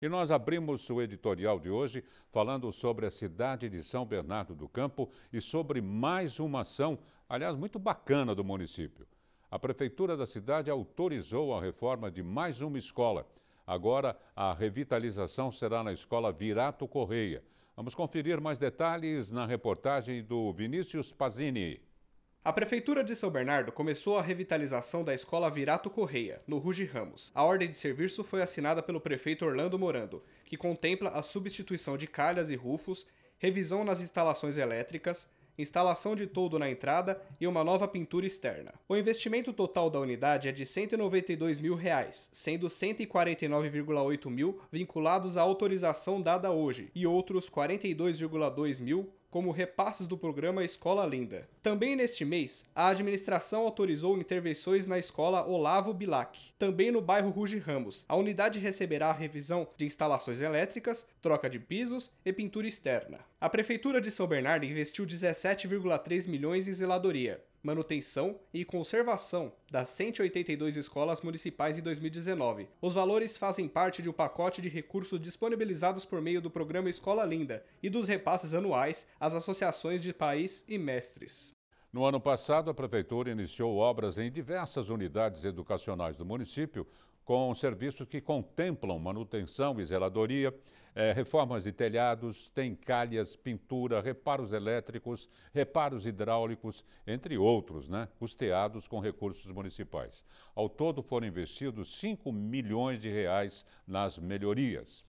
E nós abrimos o editorial de hoje falando sobre a cidade de São Bernardo do Campo e sobre mais uma ação, aliás, muito bacana do município. A prefeitura da cidade autorizou a reforma de mais uma escola. Agora, a revitalização será na escola Virato Correia. Vamos conferir mais detalhes na reportagem do Vinícius Pazini. A Prefeitura de São Bernardo começou a revitalização da escola Virato Correia, no Ruge Ramos. A ordem de serviço foi assinada pelo prefeito Orlando Morando, que contempla a substituição de calhas e rufos, revisão nas instalações elétricas, instalação de toldo na entrada e uma nova pintura externa. O investimento total da unidade é de R$ 192 mil, reais, sendo 149,8 mil vinculados à autorização dada hoje e outros 42,2 mil como repasses do programa Escola Linda. Também neste mês, a administração autorizou intervenções na escola Olavo Bilac, também no bairro Ruge Ramos. A unidade receberá a revisão de instalações elétricas, troca de pisos e pintura externa. A prefeitura de São Bernardo investiu 17,3 milhões em zeladoria manutenção e conservação das 182 escolas municipais em 2019. Os valores fazem parte de um pacote de recursos disponibilizados por meio do programa Escola Linda e dos repasses anuais às associações de pais e mestres. No ano passado, a Prefeitura iniciou obras em diversas unidades educacionais do município, com serviços que contemplam manutenção e zeladoria, é, reformas de telhados, tem calhas, pintura, reparos elétricos, reparos hidráulicos, entre outros, né, custeados com recursos municipais. Ao todo foram investidos 5 milhões de reais nas melhorias.